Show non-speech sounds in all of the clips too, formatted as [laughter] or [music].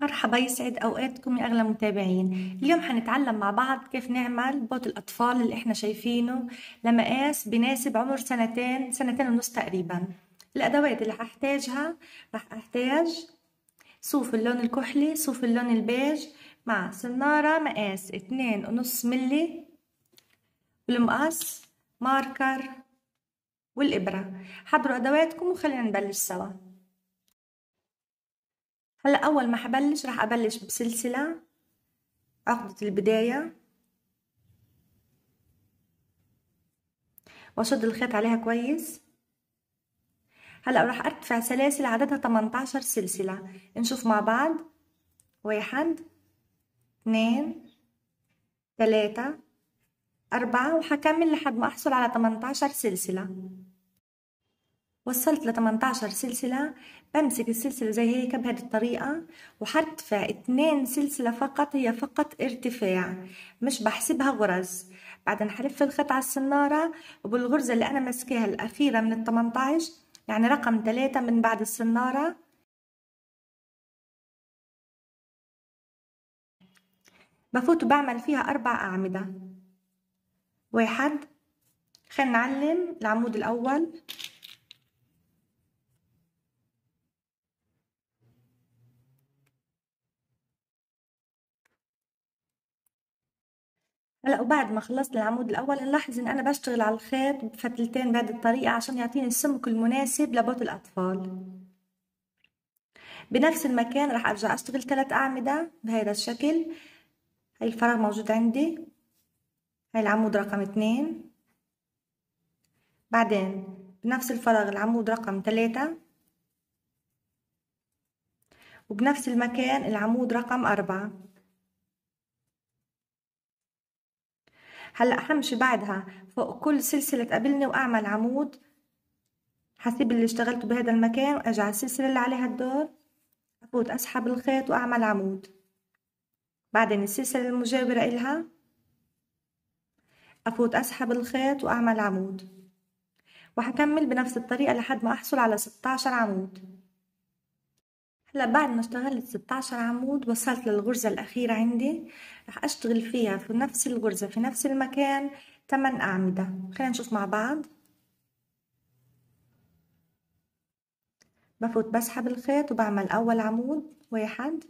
مرحبا يسعد اوقاتكم يا اغلى متابعين اليوم حنتعلم مع بعض كيف نعمل بوت الاطفال اللي احنا شايفينه لمقاس بناسب عمر سنتين سنتين ونص تقريبا الادوات اللي هحتاجها راح احتاج صوف اللون الكحلي صوف اللون البيج مع صنارة مقاس اتنين ونص ملي والمقص ماركر والإبرة حضروا أدواتكم وخلينا نبلش سوا هلا اول ما حبلش راح ابلش بسلسله عقده البدايه واشد الخيط عليها كويس هلا راح ارتفع سلاسل عددها 18 سلسله نشوف مع بعض واحد اثنين ثلاثة أربعة وحكمل لحد ما أحصل على 18 سلسلة وصلت ل 18 سلسلة بمسك السلسلة زي هيك بهذه الطريقة وحرتفع اتنين سلسلة فقط هي فقط ارتفاع مش بحسبها غرز بعدين حلف الخيط على السنارة وبالغرزة اللي أنا ماسكاها الأخيرة من 18 يعني رقم تلاتة من بعد السنارة بفوت وبعمل فيها أربع أعمدة واحد خلينا نعلم العمود الأول هلا وبعد ما خلصت العمود الاول نلاحظ ان انا بشتغل على الخيط بفتلتين بهذه الطريقه عشان يعطيني السمك المناسب لبوت الاطفال بنفس المكان راح ارجع اشتغل ثلاث اعمده بهذا الشكل هاي الفراغ موجود عندي هاي العمود رقم اثنين بعدين بنفس الفراغ العمود رقم ثلاثة وبنفس المكان العمود رقم أربعة هلا حمشي بعدها فوق كل سلسلة قبلني وأعمل عمود حسيب اللي اشتغلته بهذا المكان وأجي على السلسلة اللي عليها الدور أفوت أسحب الخيط وأعمل عمود بعدين السلسلة المجاورة إلها أفوت أسحب الخيط وأعمل عمود وهكمل بنفس الطريقة لحد ما أحصل على 16 عمود هلا بعد ما اشتغلت 16 عمود وصلت للغرزة الأخيرة عندي رح أشتغل فيها في نفس الغرزة في نفس المكان 8 أعمدة خلينا نشوف مع بعض بفوت بسحب الخيط وبعمل أول عمود واحد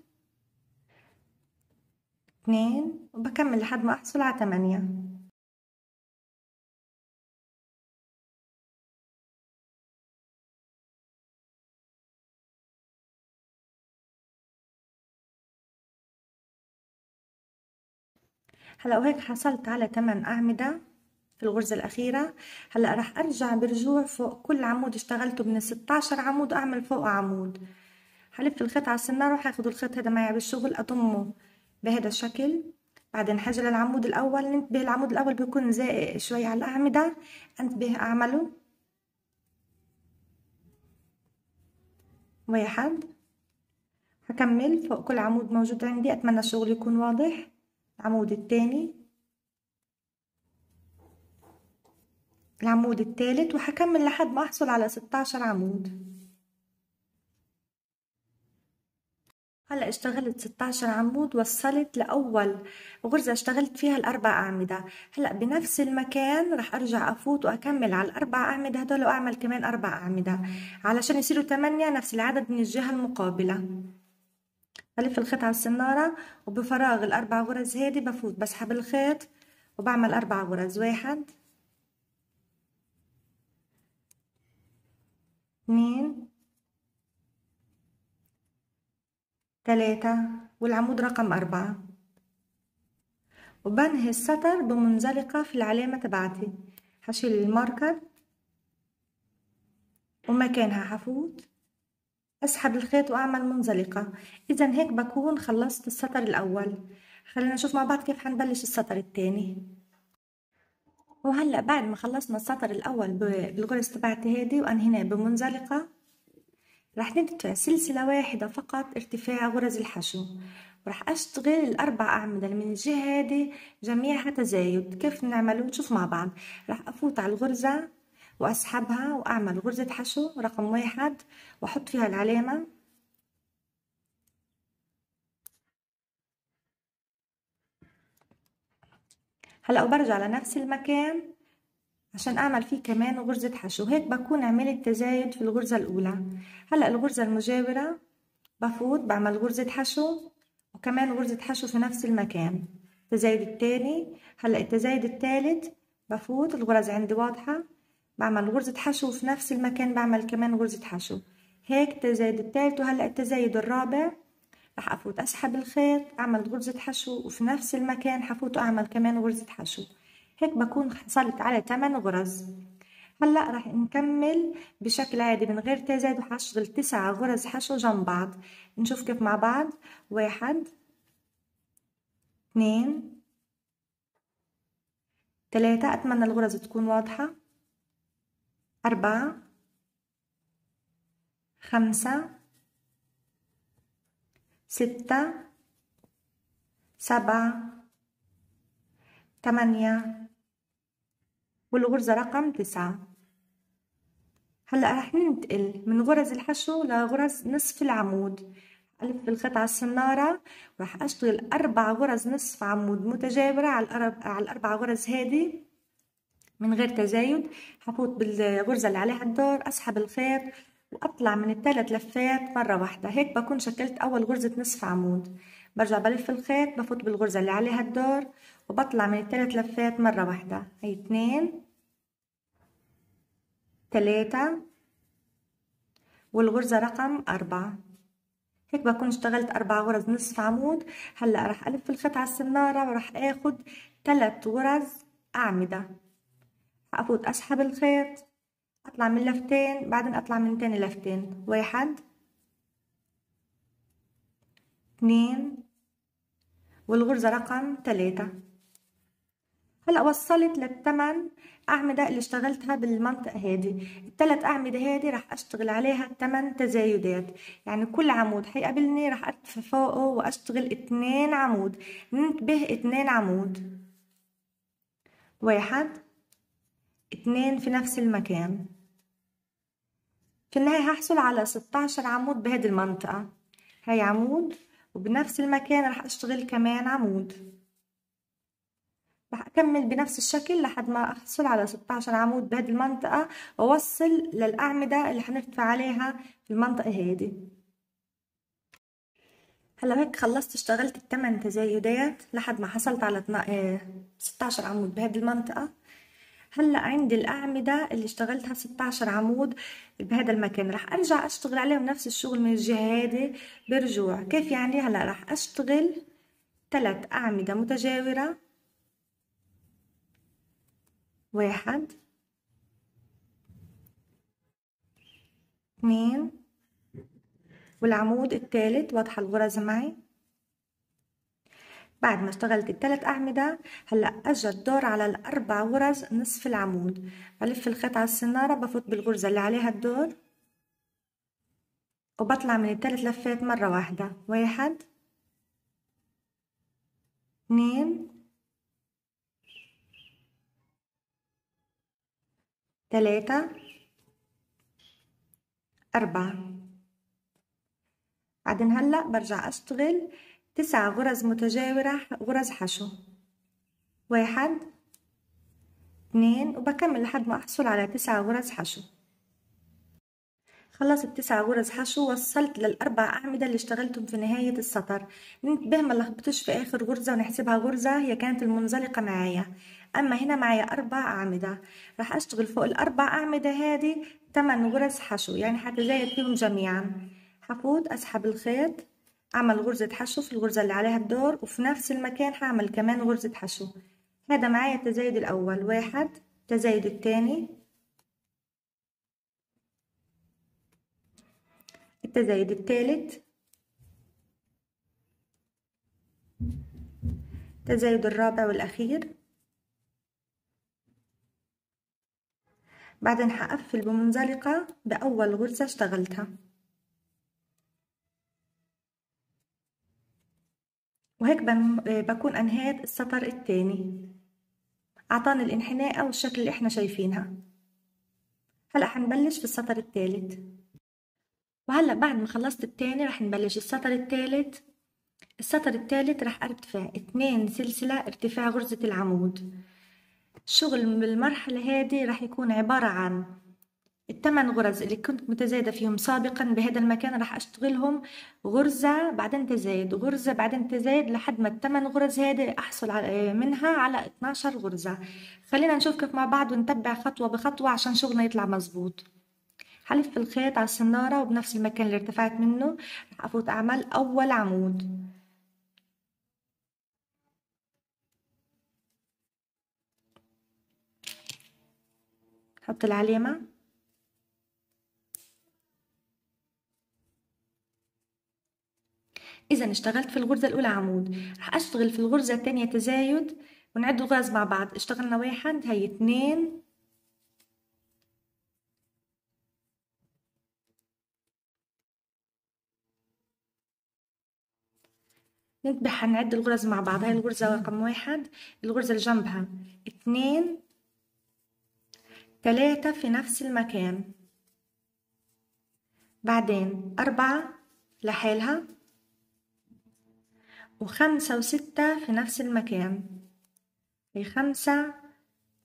اثنين وبكمل لحد ما أحصل على 8 هلا وهيك حصلت على 8 أعمدة في الغرزة الأخيرة هلا راح أرجع برجوع فوق كل عمود اشتغلته من 16 عمود أعمل فوق عمود حلفت الخيط على السنارة راح أخذ الخيط هذا معي بالشغل أضمه بهذا الشكل بعدين حاجة للعمود الأول ننتبه العمود الأول بيكون زائق شوي على الأعمدة أنتبه أعمله واحد هكمل فوق كل عمود موجود عندي أتمنى الشغل يكون واضح العمود الثاني العمود الثالث وهكمل لحد ما احصل على 16 عمود هلا اشتغلت 16 عمود وصلت لاول غرزه اشتغلت فيها الاربع اعمده هلا بنفس المكان رح ارجع افوت واكمل على الاربع اعمده هدول واعمل كمان اربع اعمده علشان يصيروا 8 نفس العدد من الجهه المقابله بلف الخيط على السنارة وبفراغ الأربع غرز هادي بفوت بسحب الخيط وبعمل أربع غرز واحد اثنين ثلاثة والعمود رقم أربعة وبنهي السطر بمنزلقة في العلامة تبعتي هشيل الماركر ومكانها هفوت أسحب الخيط وأعمل منزلقة إذا هيك بكون خلصت السطر الأول خلينا نشوف مع بعض كيف حنبلش السطر الثاني وهلأ بعد ما خلصنا السطر الأول بالغرز تبعتي هادي وأنهيناه بمنزلقة رح ندفع سلسلة واحدة فقط ارتفاع غرز الحشو ورح أشتغل الأربع أعمدة من الجهة هادي جميعها تزايد كيف نعمله نشوف مع بعض رح أفوت على الغرزة واسحبها واعمل غرزة حشو رقم واحد واحط فيها العلامة هلا وبرجع لنفس المكان عشان اعمل فيه كمان غرزة حشو هيك بكون عملت تزايد في الغرزة الاولى هلا الغرزة المجاورة بفوت بعمل غرزة حشو وكمان غرزة حشو في نفس المكان التزايد التاني هلا التزايد التالت بفوت الغرز عندي واضحة بعمل غرزة حشو وفي نفس المكان بعمل كمان غرزة حشو هيك تزايد التالت وهلأ التزايد الرابع راح أفوت أسحب الخيط أعمل غرزة حشو وفي نفس المكان حفوت أعمل كمان غرزة حشو هيك بكون حصلت على 8 غرز هلا راح نكمل بشكل عادي من غير تزايد وحشغل تسع غرز حشو جنب بعض نشوف كيف مع بعض واحد اثنين ثلاثة أتمنى الغرز تكون واضحة أربعة خمسة ستة سبعة تمانية والغرزة رقم تسعة هلأ رح ننتقل من غرز الحشو لغرز نصف العمود ألف القطعة الصنارة وراح أشتغل أربع غرز نصف عمود متجاورة على الأربع غرز هادي من غير تزايد حفوت بالغرزة اللي عليها الدور أسحب الخيط وأطلع من الثلاث لفات مرة واحدة هيك بكون شكلت أول غرزة نصف عمود برجع بلف الخيط بفوت بالغرزة اللي عليها الدور وبطلع من الثلاث لفات مرة واحدة هي اتنين تلاتة والغرزة رقم أربعة هيك بكون اشتغلت أربع غرز نصف عمود هلأ راح ألف الخيط على السنارة وراح آخد ثلاث غرز أعمدة هفوت اسحب الخيط اطلع من لفتين بعدين اطلع من تاني لفتين واحد اثنين والغرزة رقم ثلاثة هلا وصلت للثمن أعمدة اللي اشتغلتها بالمنطقة هادي الثلاث أعمدة هادي راح أشتغل عليها ثمان تزايدات يعني كل عمود هيقابلني راح أرتفع فوقه وأشتغل اتنين عمود ننتبه اتنين عمود واحد اتنين في نفس المكان في النهاية هحصل على 16 عمود بهذه المنطقة هاي عمود وبنفس المكان رح اشتغل كمان عمود رح اكمل بنفس الشكل لحد ما احصل على 16 عمود بهذه المنطقة واوصل للأعمدة اللي حنرتفع عليها في المنطقة هذه هلا هيك خلصت اشتغلت الثمان تزايدات لحد ما حصلت على 16 آه، عمود بهذه المنطقة هلا عندي الاعمده اللي اشتغلتها 16 عمود بهذا المكان راح ارجع اشتغل عليهم نفس الشغل من الجهه هذه برجوع كيف يعني هلا راح اشتغل ثلاث اعمده متجاوره واحد اثنين والعمود الثالث واضحه الغرز معي بعد ما اشتغلت الثلاث أعمدة هلأ اجى الدور على الأربع غرز نصف العمود بلف الخيط على السنارة بفوت بالغرزة اللي عليها الدور وبطلع من الثلاث لفات مرة واحدة واحد اثنين ثلاثة أربعة بعدين هلأ برجع أشتغل تسع غرز متجاورة غرز حشو واحد اثنين وبكمل لحد ما أحصل على تسع غرز حشو خلصت تسع غرز حشو وصلت للأربع أعمدة اللي اشتغلتهم في نهاية السطر ننتبه ما لخبطش في آخر غرزة ونحسبها غرزة هي كانت المنزلقة معايا أما هنا معايا أربع أعمدة راح أشتغل فوق الأربع أعمدة هذه تمن غرز حشو يعني حتزايد فيهم جميعا هفوت أسحب الخيط اعمل غرزة حشو في الغرزة اللي عليها الدور وفي نفس المكان هعمل كمان غرزة حشو هذا معايا التزايد الأول واحد التزايد التاني التزايد التالت التزايد الرابع والأخير بعدين هقفل بمنزلقة بأول غرزة اشتغلتها وهيك بكون أنهيت السطر الثاني أعطانا الانحناء والشكل اللي إحنا شايفينها هلأ حنبلش في السطر الثالث وهلأ بعد ما خلصت التاني رح نبلش السطر الثالث السطر الثالث رح ارتفع اتنين سلسلة ارتفاع غرزة العمود الشغل بالمرحلة هذه رح يكون عبارة عن الثمان غرز اللي كنت متزايدة فيهم سابقا بهذا المكان راح أشتغلهم غرزة بعدين تزايد غرزة بعدين تزايد لحد ما الثمان غرز هذه أحصل منها على 12 غرزة خلينا نشوف كيف مع بعض ونتبع خطوة بخطوة عشان شغلنا يطلع مظبوط هلف الخيط على السنارة وبنفس المكان اللي ارتفعت منه راح أفوت أعمل أول عمود حط العلامة إذا اشتغلت في الغرزة الأولى عمود رح أشتغل في الغرزة الثانية تزايد ونعد الغاز مع بعض اشتغلنا واحد هي اثنين ننتبه حنعد الغرز مع بعض هاي الغرزة رقم واحد الغرزة اللي جنبها اثنين ثلاثة في نفس المكان بعدين أربعة لحالها وخمسة وستة في نفس المكان هي خمسة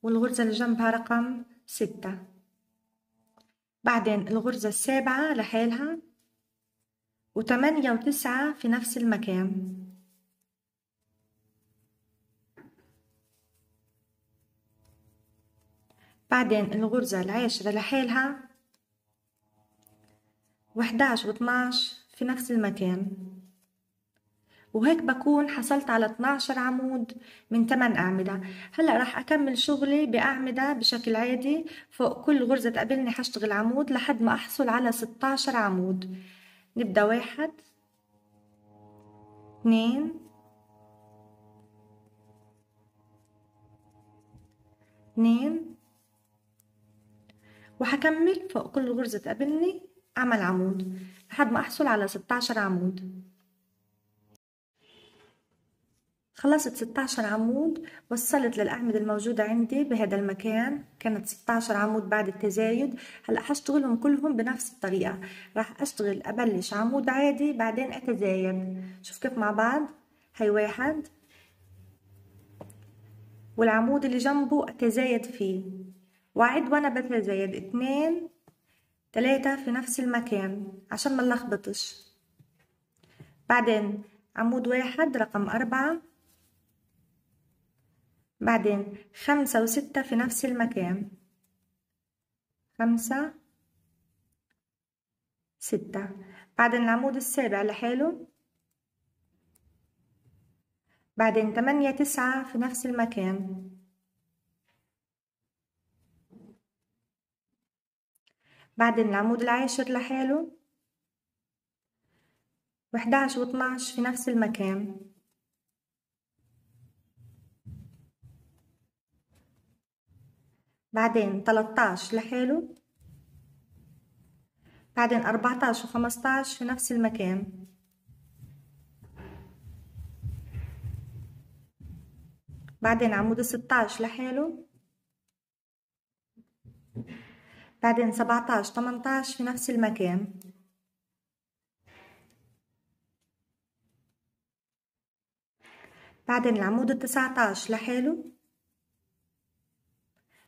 والغرزة اللي جنبها رقم ستة بعدين الغرزة السابعة لحالها وثمانية وتسعة في نفس المكان بعدين الغرزة العاشرة لحالها وحداش واتناش في نفس المكان وهيك بكون حصلت على 12 عمود من 8 أعمدة هلأ راح أكمل شغلي بأعمدة بشكل عادي فوق كل غرزة تقابلني حشتغل عمود لحد ما أحصل على 16 عمود نبدأ واحد اثنين اثنين وحكمل فوق كل غرزة تقابلني عمل عمود لحد ما أحصل على 16 عمود خلصت 16 عمود وصلت للأعمدة الموجودة عندي بهذا المكان كانت 16 عمود بعد التزايد هلأ هشتغلهم كلهم بنفس الطريقة راح أشتغل أبلش عمود عادي بعدين أتزايد شوف كيف مع بعض هي واحد والعمود اللي جنبه أتزايد فيه وأعد وأنا بتزايد اتنين تلاتة في نفس المكان عشان ما نلخبطش بعدين عمود واحد رقم أربعة بعدين خمسة وستة في نفس المكان خمسة ستة بعدين العمود السابع لحاله بعدين تمانية تسعة في نفس المكان بعدين العمود العاشر لحاله وحداش واتناش في نفس المكان بعدين 13 لحاله بعدين 14 و15 في نفس المكان بعدين عمود 16 لحاله بعدين 17 18 في نفس المكان بعدين العمود 19 لحاله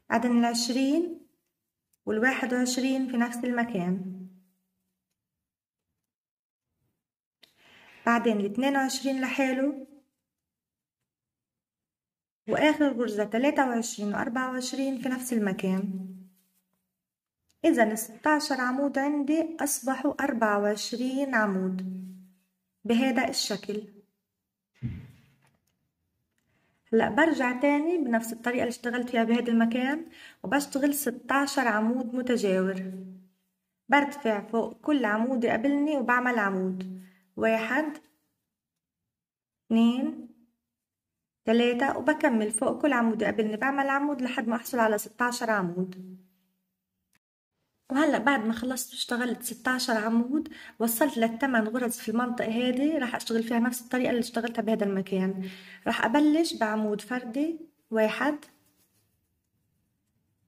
بعدين العشرين والواحد وعشرين في نفس المكان بعدين الاثنين وعشرين لحاله وآخر غرزة تلاتة وعشرين وأربعة وعشرين في نفس المكان إذا الستاشر عمود عندي أصبحوا أربعة وعشرين عمود بهذا الشكل هلا برجع تاني بنفس الطريقة اللي اشتغلت فيها بهذا المكان وبشتغل 16 عمود متجاور برتفع فوق كل عمود يقابلني وبعمل عمود واحد اثنين ثلاثة وبكمل فوق كل عمود يقابلني بعمل عمود لحد ما أحصل على 16 عمود وهلا بعد ما خلصت واشتغلت 16 عمود وصلت للثمان غرز في المنطقة هذه راح اشتغل فيها نفس الطريقة اللي اشتغلتها بهذا المكان راح ابلش بعمود فردي واحد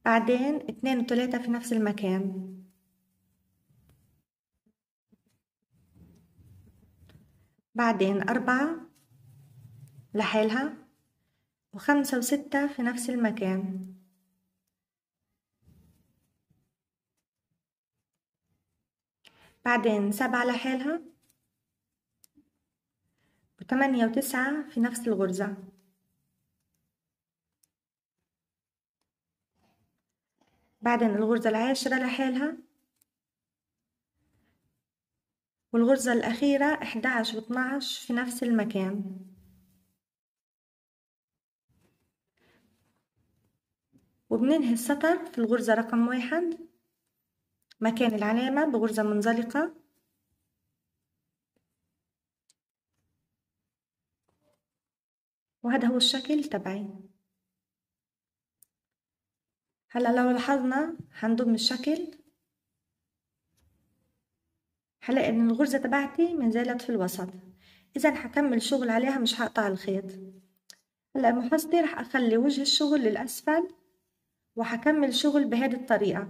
بعدين اثنين وثلاثة في نفس المكان بعدين أربعة لحالها وخمسة وستة في نفس المكان بعدين سبعة لحالها وثمانية وتسعة في نفس الغرزة بعدين الغرزة العاشرة لحالها والغرزة الأخيرة 11 و 12 في نفس المكان وبننهي السطر في الغرزة رقم واحد مكان العلامة بغرزة منزلقة وهذا هو الشكل تبعي هلا لو لاحظنا هنضم الشكل هلاقي ان الغرزة تبعتي منزلت في الوسط اذا هكمل شغل عليها مش هقطع الخيط هلا محاصتي رح اخلي وجه الشغل للاسفل وهكمل شغل بهذه الطريقة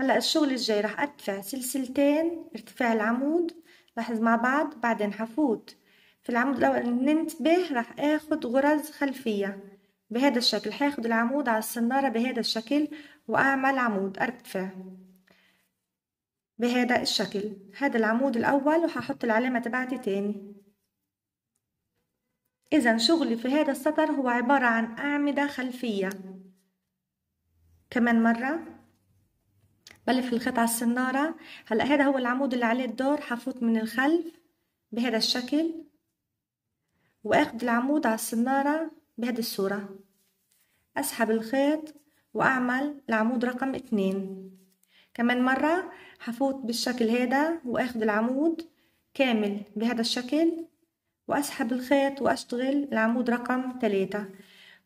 هلا الشغل الجاي رح ارتفع سلسلتين ارتفاع العمود لاحظ مع بعض بعدين حفوت في العمود الاول ننتبه رح اخد غرز خلفيه بهذا الشكل حاخد العمود على السناره بهذا الشكل واعمل عمود ارتفع بهذا الشكل هذا العمود الاول وهحط العلامه تبعتي تاني اذا شغلي في هذا السطر هو عباره عن اعمده خلفيه كمان مره بلف الخيط على السنارة هلا هذا هو العمود اللي عليه الدور حفوت من الخلف بهذا الشكل واخد العمود على السنارة بهذه الصورة اسحب الخيط واعمل العمود رقم اتنين كمان مرة حفوت بالشكل هذا واخد العمود كامل بهذا الشكل واسحب الخيط واشتغل العمود رقم ثلاثة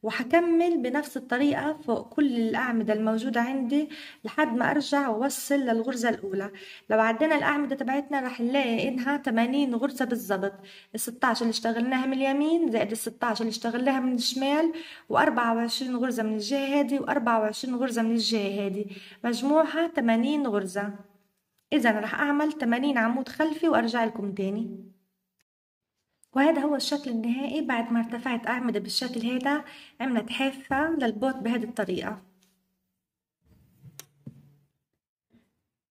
وحكمل بنفس الطريقة فوق كل الأعمدة الموجودة عندي لحد ما أرجع ووصل للغرزة الأولى لو عدينا الأعمدة تبعتنا رح نلاقي إنها 80 غرزة بالظبط ال 16 اللي اشتغلناها من اليمين زائد ال 16 اللي اشتغلناها من الشمال و24 غرزة من الجهة هذه و24 غرزة من الجهة هذه مجموعها 80 غرزة إذا رح أعمل 80 عمود خلفي وأرجع لكم تاني وهذا هو الشكل النهائي بعد ما ارتفعت أعمدة بالشكل هذا عملت حافة للبوت بهذه الطريقة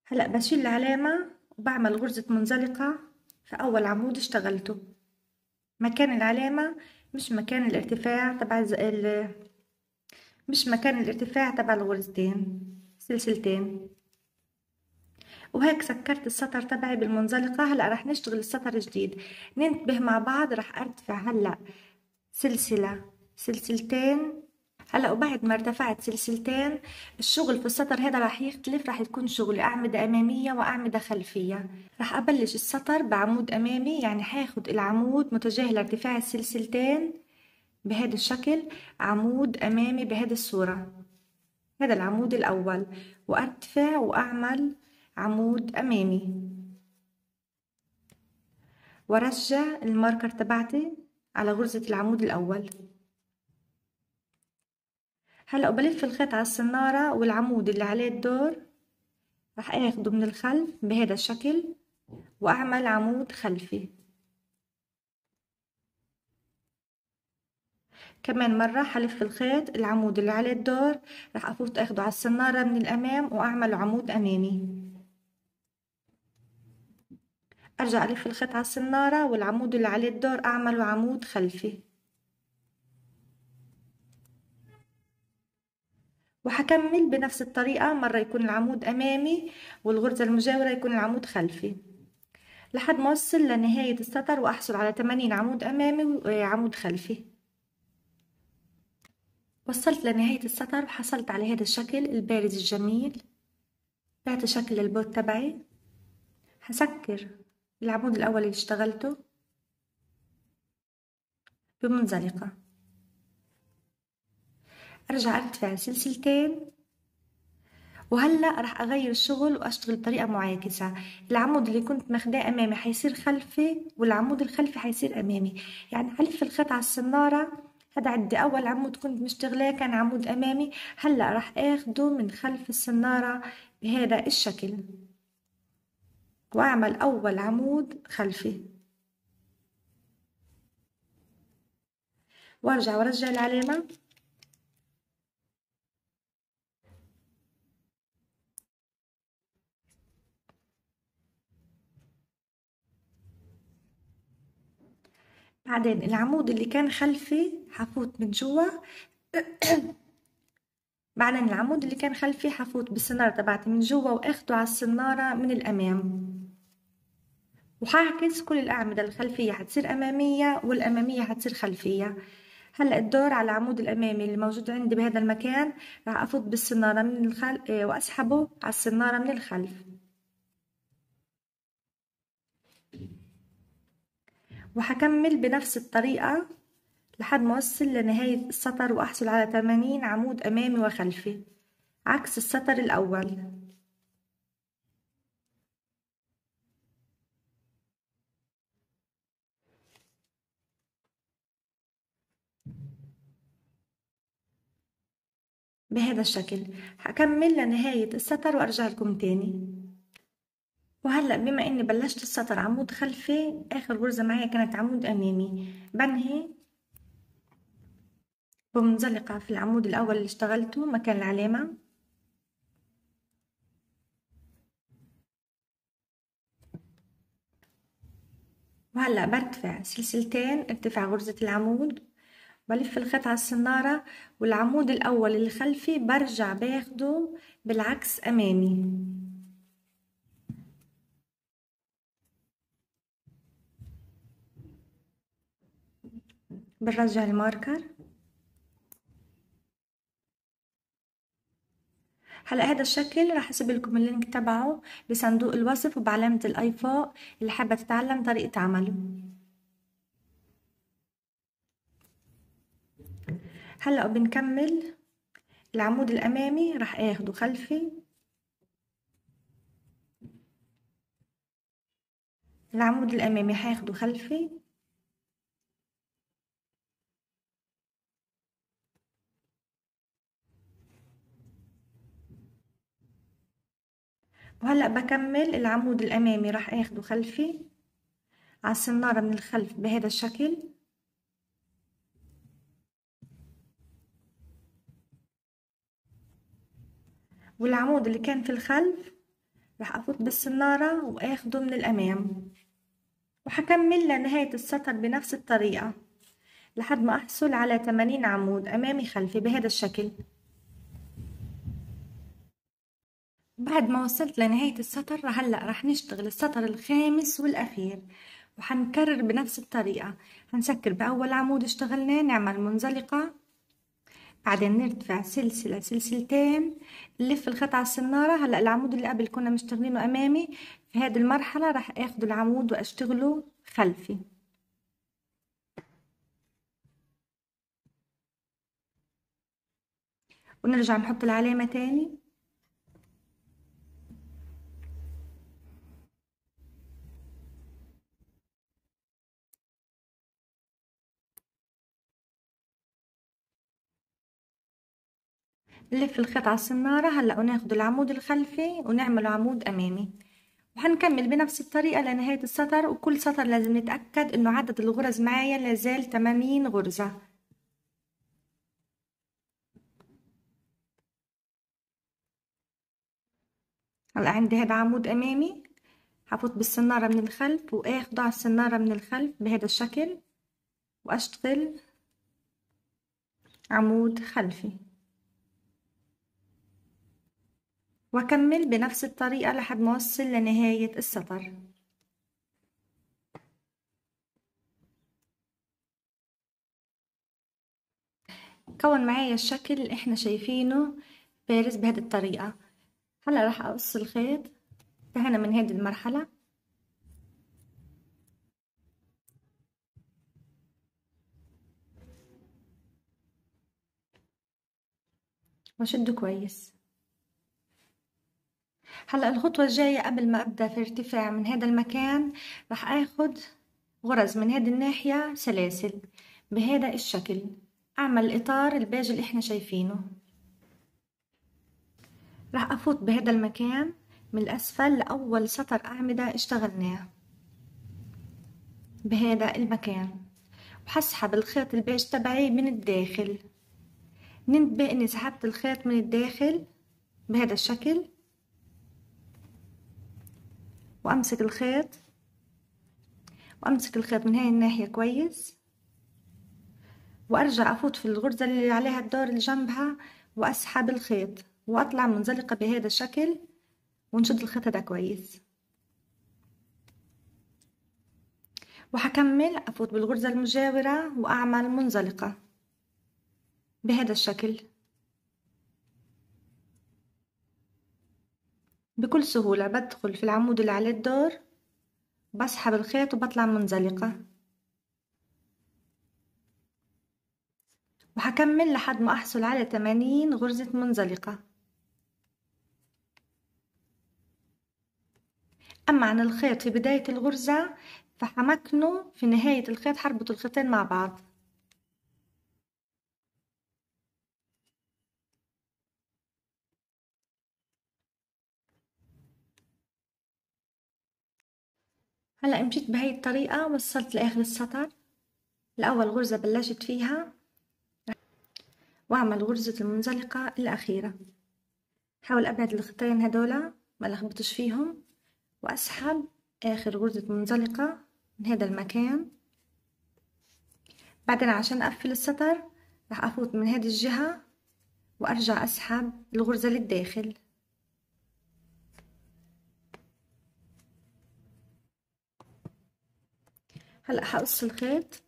هلأ بشيل العلامة وبعمل غرزة منزلقة في أول عمود اشتغلته مكان العلامة مش مكان الارتفاع تبع مش مكان الارتفاع تبع الغرزتين سلسلتين وهيك سكرت السطر تبعي بالمنزلقة هلأ رح نشتغل السطر جديد ننتبه مع بعض رح ارتفع هلأ سلسلة سلسلتين هلا وبعد ما ارتفعت سلسلتين الشغل في السطر هذا رح يختلف رح يكون شغلي اعمده اماميه واعمده خلفيه رح ابلش السطر بعمود امامي يعني حاخد العمود متجه لارتفاع السلسلتين بهذا الشكل عمود امامي بهذه الصوره هذا العمود الاول وارتفع واعمل عمود أمامي وأرجع الماركر تبعتي على غرزة العمود الأول هلا بلف الخيط على السنارة والعمود اللي عليه الدور رح اخده من الخلف بهذا الشكل واعمل عمود خلفي كمان مرة حلف الخيط العمود اللي عليه الدور رح افوت اخده على السنارة من الامام واعمل عمود امامي أرجع ألف الخيط على السنارة والعمود اللي عليه الدور أعمل عمود خلفي وهكمل بنفس الطريقة مرة يكون العمود أمامي والغرزة المجاورة يكون العمود خلفي لحد ما أوصل لنهاية السطر وأحصل على 80 عمود أمامي وعمود خلفي وصلت لنهاية السطر وحصلت على هذا الشكل البارز الجميل بعت شكل البوت تبعي هسكر العمود الأول اللي اشتغلته بمنزلقة أرجع أرتفع سلسلتين وهلا رح أغير الشغل وأشتغل بطريقة معاكسة العمود اللي كنت ماخداه أمامي حيصير خلفي والعمود الخلفي حيصير أمامي يعني حلف الخيط على السنارة هذا عندي أول عمود كنت مشتغلاه كان عمود أمامي هلا رح آخده من خلف السنارة بهذا الشكل وأعمل أول عمود خلفي وارجع وارجع العلامة بعدين العمود اللي كان خلفي حفوت من جوا [coughs] بعدين العمود اللي كان خلفي حفوت بالسنارة تبعتي من جوا واخده على السنارة من الأمام وحعكس كل الأعمدة الخلفية هتصير أمامية والأمامية هتصير خلفية هلا الدور على العمود الامامي اللي موجود عندي بهذا المكان راح افض بالسناره من الخلف آه، واسحبه على السناره من الخلف وهكمل بنفس الطريقه لحد ما اوصل لنهايه السطر واحصل على 80 عمود امامي وخلفي عكس السطر الاول بهذا الشكل هكمل لنهاية السطر وأرجع لكم تاني وهلأ بما أني بلشت السطر عمود خلفي آخر غرزة معايا كانت عمود أمامي بنهي بمنزلقة في العمود الأول اللي اشتغلته مكان العلامة وهلأ برتفع سلسلتين ارتفاع غرزة العمود بلف الخيط على السنارة والعمود الأول اللي خلفي برجع باخده بالعكس أمامي برجع الماركر هلا هذا الشكل راح اسيب لكم اللينك تبعه بصندوق الوصف وبعلامه الاي فوق اللي حابه تتعلم طريقه عمله هلا بنكمل العمود الامامي راح اخده خلفي العمود الامامي هاخده خلفي وهلا بكمل العمود الامامي راح اخده خلفي على السناره من الخلف بهذا الشكل والعمود اللي كان في الخلف راح افوت بالسنارة واخده من الامام وهكمل لنهاية السطر بنفس الطريقة لحد ما احصل على 80 عمود امامي خلفي بهذا الشكل بعد ما وصلت لنهاية السطر هلأ راح نشتغل السطر الخامس والأخير وحنكرر بنفس الطريقة هنسكر بأول عمود اشتغلناه نعمل منزلقة بعدين نرتفع سلسلة سلسلتين نلف على السنارة هلا العمود اللي قبل كنا مشتغلينه أمامي في هذه المرحلة راح أخذ العمود وأشتغله خلفي ونرجع نحط العلامة تاني نلف الخيط على السنارة هلا وناخد العمود الخلفي ونعمل عمود امامي وهنكمل بنفس الطريقة لنهاية السطر وكل سطر لازم نتأكد انه عدد الغرز معايا لازال 80 غرزة هلا عندي هذا عمود امامي هفوت بالسنارة من الخلف واخده على السنارة من الخلف بهذا الشكل واشتغل عمود خلفي واكمل بنفس الطريقة لحد ما اوصل لنهاية السطر كون معايا الشكل اللي احنا شايفينه بارز بهذه الطريقة هلا راح اقص الخيط انتهينا من هذه المرحلة واشده كويس هلا الخطوة الجاية قبل ما أبدأ في ارتفاع من هذا المكان رح أخد غرز من هذه الناحية سلاسل بهذا الشكل أعمل الإطار البيج اللي إحنا شايفينه رح أفوت بهذا المكان من الأسفل لأول سطر أعمدة اشتغلناه بهذا المكان بحسحب الخيط البيج تبعي من الداخل ننتبه اني سحبت الخيط من الداخل بهذا الشكل وامسك الخيط وامسك الخيط من هاي الناحية كويس وارجع افوت في الغرزة اللي عليها الدور اللي جنبها واسحب الخيط واطلع منزلقة بهذا الشكل ونشد الخيط هذا كويس وحكمل افوت بالغرزة المجاورة واعمل منزلقة بهذا الشكل بكل سهولة بدخل في العمود اللي عليه الدور بسحب الخيط وبطلع منزلقة وهكمل لحد ما أحصل على 80 غرزة منزلقة أما عن الخيط في بداية الغرزة فحمكنه في نهاية الخيط حربط الخيطين مع بعض هلا مشيت بهي الطريقة وصلت لآخر السطر لأول غرزة بلشت فيها وأعمل غرزة المنزلقة الأخيرة حاول أبعد الخطين هدول ما لخبطش فيهم وأسحب آخر غرزة منزلقة من هذا المكان بعدين عشان أقفل السطر راح أفوت من هذه الجهة وأرجع أسحب الغرزة للداخل هلا حقص الخيط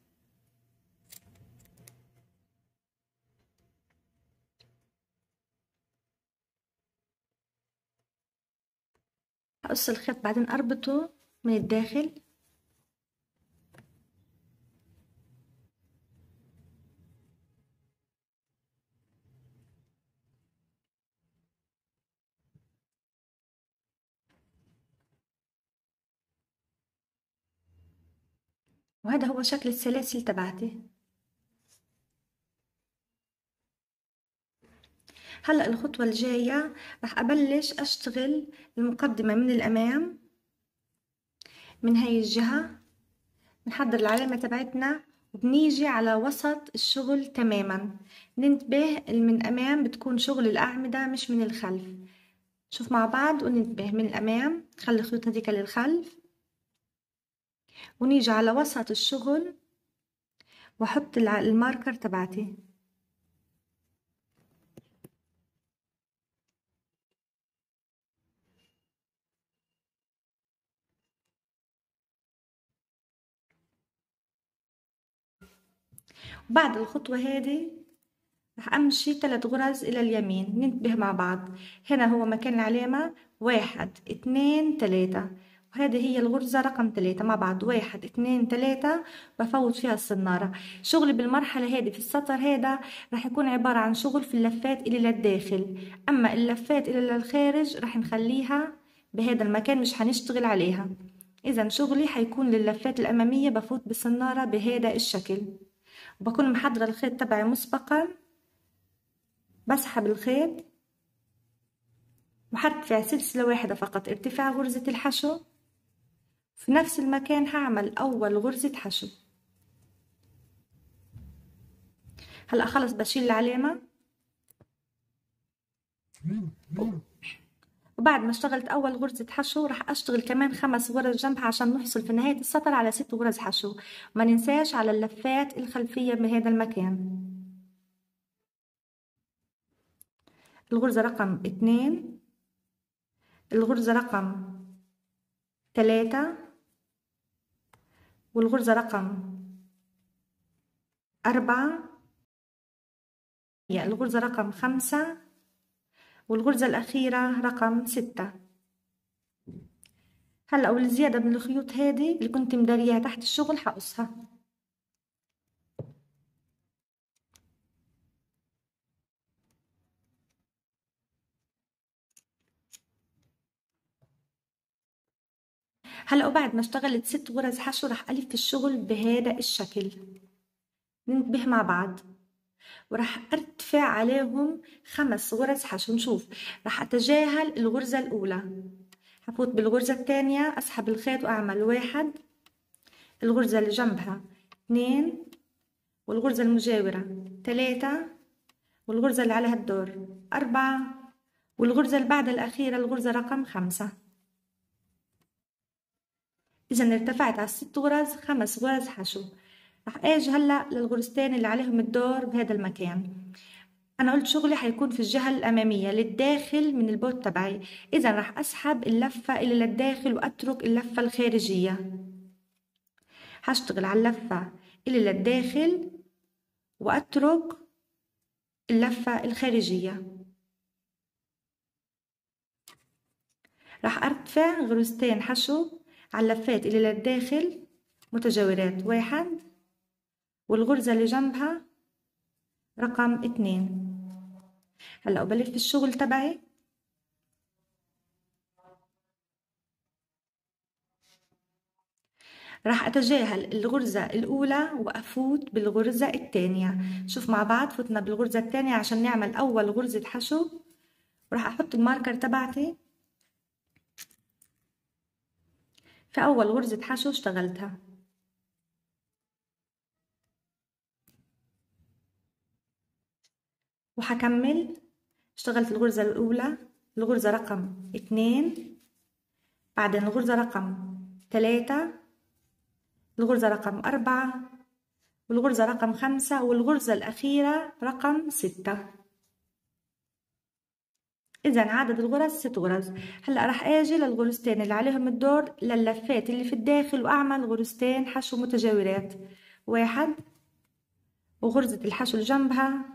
هقص الخيط بعدين اربطه من الداخل وهذا هو شكل السلاسل تبعتي هلا الخطوة الجاية رح أبلش أشتغل المقدمة من الأمام من هاي الجهة بنحضر العلامة تبعتنا وبنيجي على وسط الشغل تماما ننتبه من الأمام بتكون شغل الأعمدة مش من الخلف شوف مع بعض وننتبه من الأمام خلي الخيوط هذيك للخلف ونيجي على وسط الشغل واحط الماركر تبعتي بعد الخطوة هذه رح أمشي ثلاث غرز إلى اليمين ننتبه مع بعض هنا هو مكان العلامة واحد اثنين ثلاثة وهذه هي الغرزة رقم ثلاثة مع بعض واحد اثنين ثلاثة بفوت فيها الصنارة شغلي بالمرحلة هذه في السطر هذا راح يكون عبارة عن شغل في اللفات إلى للداخل أما اللفات إلى للخارج راح نخليها بهذا المكان مش هنشتغل عليها إذا شغلي حيكون للفات الأمامية بفوت بالصنارة بهذا الشكل بكون محضرة الخيط تبعي مسبقا بسحب الخيط وحركة سلسلة واحدة فقط ارتفاع غرزة الحشو في نفس المكان هعمل اول غرزة حشو هلا خلص بشيل العلامة وبعد ما اشتغلت اول غرزة حشو راح اشتغل كمان خمس غرز جنبها عشان نحصل في نهاية السطر على ست غرز حشو ما ننساش على اللفات الخلفية بهذا المكان الغرزة رقم اتنين الغرزة رقم ثلاثة والغرزة رقم أربعة يعني الغرزة رقم خمسة والغرزة الأخيرة رقم ستة هلأ والزيادة من الخيوط هذه اللي كنت مداريها تحت الشغل هقصها هلا وبعد ما اشتغلت ست غرز حشو رح ألف الشغل بهذا الشكل ننتبه مع بعض ورح ارتفع عليهم خمس غرز حشو نشوف رح اتجاهل الغرزة الأولى هفوت بالغرزة الثانية أسحب الخيط وأعمل واحد الغرزة اللي جنبها اثنين والغرزة المجاورة ثلاثة والغرزة اللي على هالدور أربعة والغرزة اللي بعد الأخيرة الغرزة رقم خمسة اذا ارتفعت على ست غرز خمس غرز حشو رح اجي هلا للغرزتين اللي عليهم الدور بهذا المكان انا قلت شغلي حيكون في الجهه الاماميه للداخل من البوت تبعي اذا رح اسحب اللفه اللي للداخل واترك اللفه الخارجيه هشتغل على اللفه اللي للداخل واترك اللفه الخارجيه رح ارتفع غرزتين حشو على اللفات اللي للداخل متجاورات واحد والغرزة اللي جنبها رقم اتنين هلأ بلف الشغل تبعي راح أتجاهل الغرزة الأولى وأفوت بالغرزة الثانية شوف مع بعض فتنا بالغرزة الثانية عشان نعمل أول غرزة حشو راح أحط الماركر تبعتي كأول غرزة حشو اشتغلتها وهكمل اشتغلت الغرزة الأولى الغرزة رقم اتنين بعدين الغرزة رقم تلاتة الغرزة رقم أربعة والغرزة رقم خمسة والغرزة الأخيرة رقم ستة اذا عدد الغرز ست غرز هلا راح اجي للغرزتين اللي عليهم الدور للفات اللي في الداخل واعمل غرزتين حشو متجاورات واحد وغرزة الحشو اللي جنبها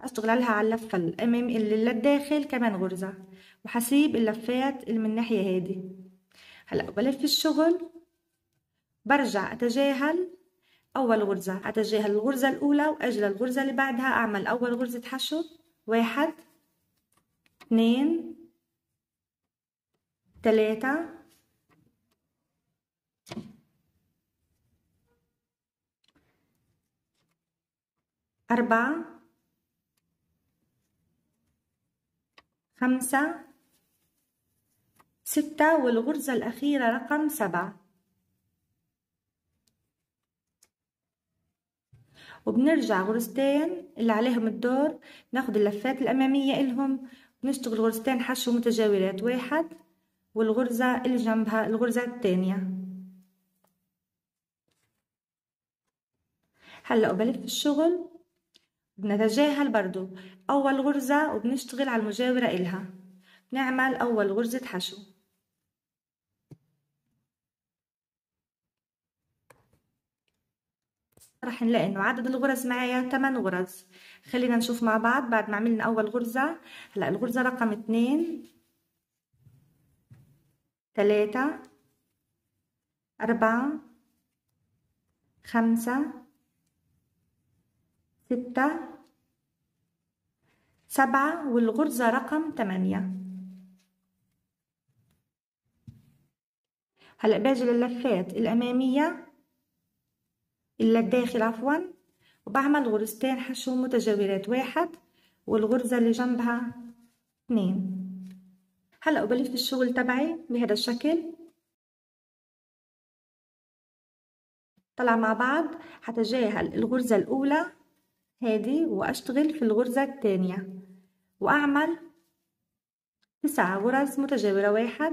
اشتغل عليها على اللفة الامام اللي للداخل كمان غرزة وحسيب اللفات اللي من الناحية هادي هلا بلف الشغل برجع اتجاهل اول غرزة اتجاهل الغرزة الاولى واجي للغرزة اللي بعدها اعمل اول غرزة حشو واحد اتنين تلاتة أربعة خمسة ستة والغرزة الأخيرة رقم سبعة وبنرجع غرزتين اللي عليهم الدور ناخد اللفات الأمامية إلهم بنشتغل غرزتين حشو متجاورات واحد والغرزة اللي جنبها الغرزة الثانية هلا بلف الشغل بنتجاهل برضو اول غرزة وبنشتغل على المجاورة إلها نعمل اول غرزة حشو راح نلاقي انه عدد الغرز معايا 8 غرز خلينا نشوف مع بعض بعد ما عملنا اول غرزة هلا الغرزة رقم 2 3 4 5 6 7 والغرزة رقم 8 هلأ باجي للفات الأمامية إلا الداخل عفوا وبعمل غرزتين حشو متجاورات واحد والغرزة اللي جنبها اثنين هلأ وبلف الشغل تبعي بهذا الشكل طلع مع بعض هتجاهل الغرزة الأولى هذه وأشتغل في الغرزة الثانية وأعمل تسع غرز متجاورة واحد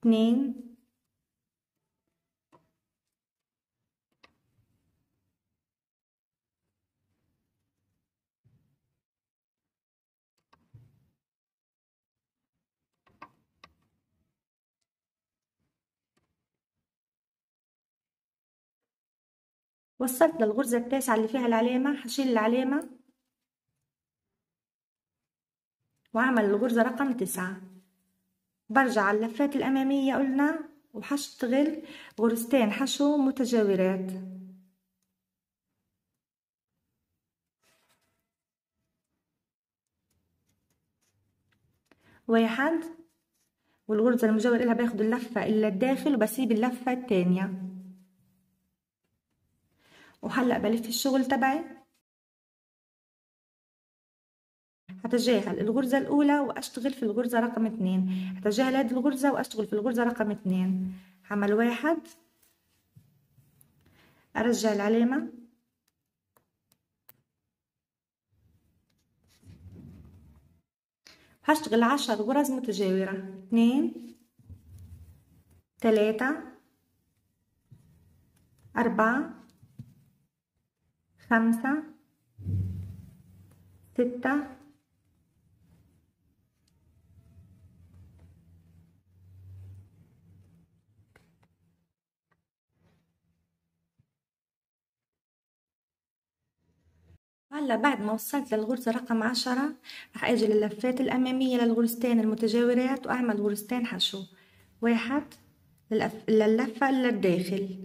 اثنين وصلت للغرزة التاسعة اللي فيها العلامة هشيل العلامة وأعمل الغرزة رقم تسعة برجع على اللفات الأمامية قلنا وحشتغل غرزتين حشو متجاورات واحد والغرزة المجاورة لها باخد اللفة الى الداخل وبسيب اللفة التانية وهلأ بلف الشغل تبعي هتجاهل الغرزة الأولى وأشتغل في الغرزة رقم اثنين هتجاهل هذه الغرزة وأشتغل في الغرزة رقم اثنين عمل واحد أرجع العلامة هشتغل عشر غرز متجاورة اثنين ثلاثة أربعة خمسة ستة هلا بعد ما وصلت للغرزة رقم عشرة رح اجي للفات الأمامية للغرزتين المتجاورات وأعمل غرزتين حشو واحد للف... للفة للداخل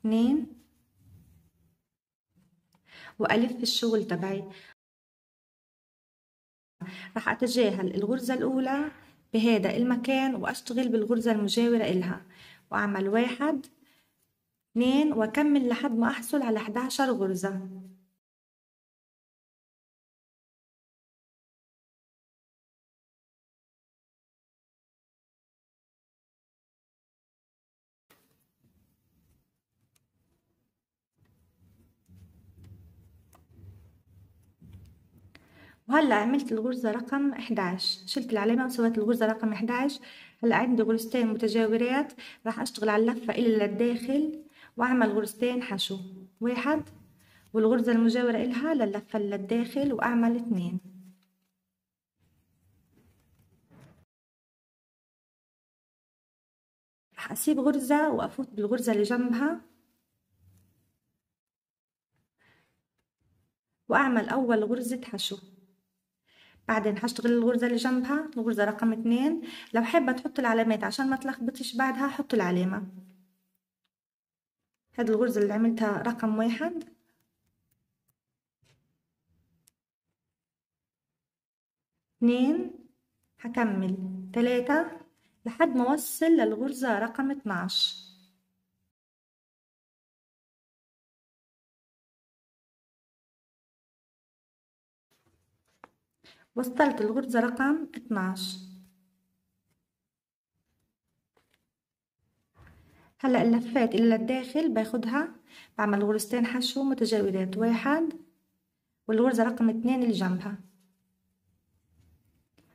اثنين وألف الشغل تبعي رح أتجاهل الغرزة الأولى بهذا المكان وأشتغل بالغرزة المجاورة إلها وأعمل واحد اثنين وأكمل لحد ما أحصل على 11 غرزة وهلا عملت الغرزة رقم 11 شلت العلامة وسويت الغرزة رقم 11 هلا عندي غرزتين متجاورات راح اشتغل على اللفة الى للداخل واعمل غرزتين حشو واحد والغرزة المجاورة إلها للفة للداخل وأعمل اتنين راح أسيب غرزة وأفوت بالغرزة اللي جنبها وأعمل أول غرزة حشو بعدين هشتغل الغرزة اللي جنبها الغرزة رقم اتنين لو حابة تحط العلامات عشان ما تلخبطش بعدها حط العلامة هاد الغرزة اللي عملتها رقم واحد اتنين هكمل تلاتة لحد ما اوصل للغرزة رقم اتناش وصلت الغرزة رقم 12 هلأ اللفات إلى للداخل باخدها بعمل غرزتين حشو متجاورات واحد والغرزة رقم اتنين اللي جنبها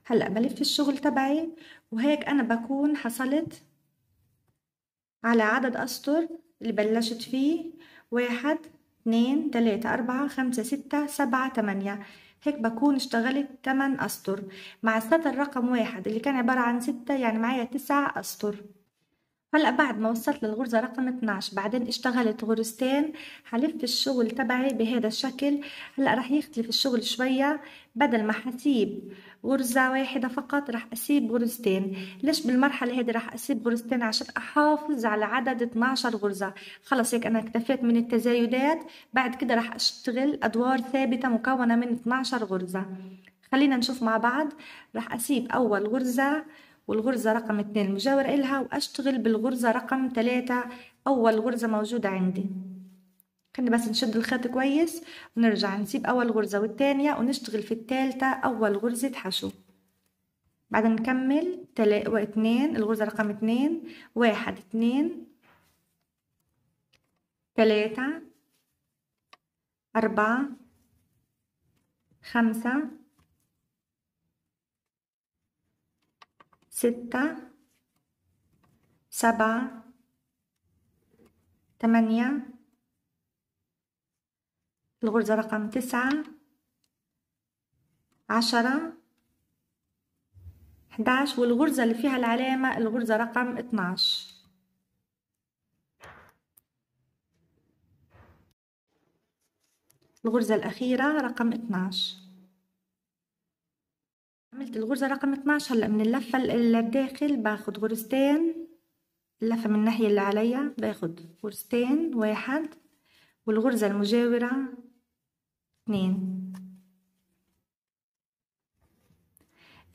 هلأ بلف الشغل تبعي وهيك أنا بكون حصلت على عدد أسطر اللي بلشت فيه واحد اتنين تلاتة أربعة خمسة ستة سبعة تمانية هيك بكون اشتغلت 8 أسطر مع السطر رقم واحد اللي كان عبارة عن ستة يعني معايا تسعة أسطر هلا بعد ما وصلت للغرزة رقم 12 بعدين اشتغلت غرزتين هلف الشغل تبعي بهذا الشكل هلا رح يختلف الشغل شوية بدل ما حسيب غرزة واحدة فقط رح اسيب غرزتين ليش بالمرحلة هذه رح اسيب غرزتين عشان احافظ على عدد 12 غرزة خلص هيك انا اكتفيت من التزايدات بعد كده رح اشتغل ادوار ثابتة مكونة من 12 غرزة خلينا نشوف مع بعض رح اسيب اول غرزة والغرزة رقم اتنين مجاور إلها وأشتغل بالغرزة رقم تلاتة أول غرزة موجودة عندي خلينا بس نشد الخيط كويس ونرجع نسيب أول غرزة والتانية ونشتغل في التالتة أول غرزة حشو بعد نكمل تلا واتنين الغرزة رقم اتنين واحد اتنين تلاتة أربعة خمسة ستة سبعة ثمانية الغرزة رقم تسعة عشرة احداش والغرزة اللي فيها العلامة الغرزة رقم اتناش الغرزة الأخيرة رقم اتناش عملت الغرزة رقم 12 هلا من اللفة اللي بداخل باخد غرزتين اللفة من الناحية اللي عليا باخد غرزتين واحد والغرزة المجاورة اتنين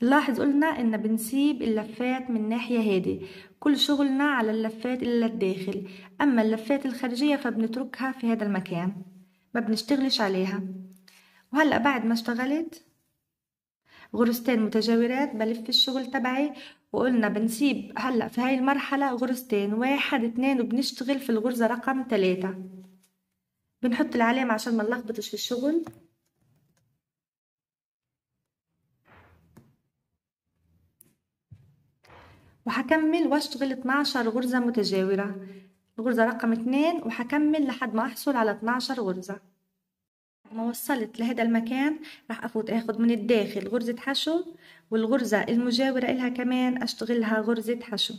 لاحظ قلنا ان بنسيب اللفات من ناحية هادي كل شغلنا على اللفات اللي الداخل اما اللفات الخارجية فبنتركها في هذا المكان ما بنشتغلش عليها وهلأ بعد ما اشتغلت غرزتين متجاورات بلف الشغل تبعي وقلنا بنسيب هلا في هاي المرحلة غرزتين واحد اتنين وبنشتغل في الغرزة رقم تلاتة بنحط العلامة عشان ما نلخبطش في الشغل وهكمل واشتغل 12 غرزة متجاورة الغرزة رقم 2 وهكمل لحد ما احصل على 12 غرزة ما وصلت لهذا المكان راح افوت اخذ من الداخل غرزة حشو والغرزة المجاورة إلها كمان أشتغلها غرزة حشو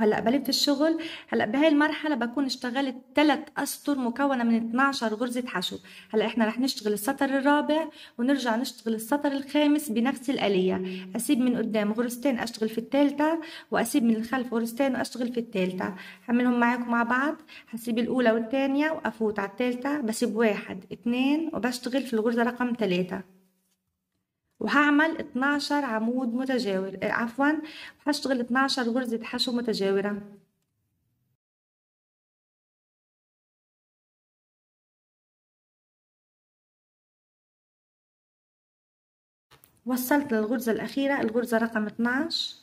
وهلا بلف الشغل هلا بهاي المرحله بكون اشتغلت ثلاث اسطر مكونه من 12 غرزه حشو هلا احنا رح نشتغل السطر الرابع ونرجع نشتغل السطر الخامس بنفس الاليه اسيب من قدام غرزتين اشتغل في الثالثه واسيب من الخلف غرزتين واشتغل في الثالثه هعملهم معاكم مع بعض هسيب الاولى والثانيه وافوت على الثالثه بسيب واحد اثنين وبشتغل في الغرزه رقم ثلاثه وهعمل 12 عمود متجاور آه، عفوا هشتغل 12 غرزة حشو متجاورة وصلت للغرزة الأخيرة الغرزة رقم 12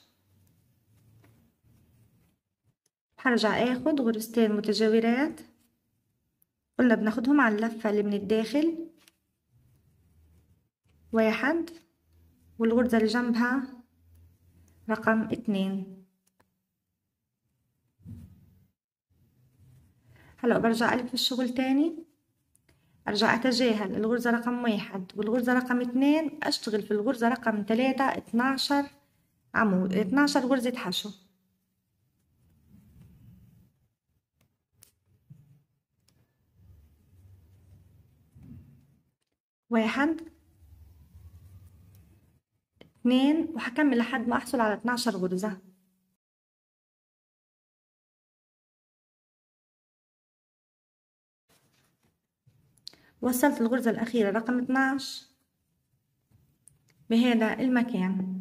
هرجع اخد غرزتين متجاورات قلنا بناخدهم على اللفة اللي من الداخل واحد والغرزة اللي جنبها رقم اتنين هلا برجع ألف الشغل تاني أرجع أتجاهل الغرزة رقم واحد والغرزة رقم اتنين أشتغل في الغرزة رقم تلاتة اتناشر عمود اتناشر غرزة حشو واحد 2 وهكمل لحد ما أحصل على 12 غرزة وصلت الغرزة الأخيرة رقم 12 بهذا المكان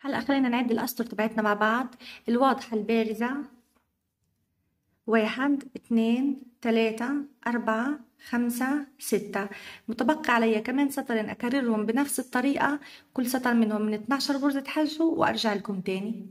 هلا خلينا نعد الأسطر تبعتنا مع بعض الواضحة البارزة واحد اثنين ثلاثة أربعة خمسة ستة متبقى عليا كمان سطرين أكررهم بنفس الطريقة كل سطر منهم من 12 غرزة حشو وأرجع لكم تاني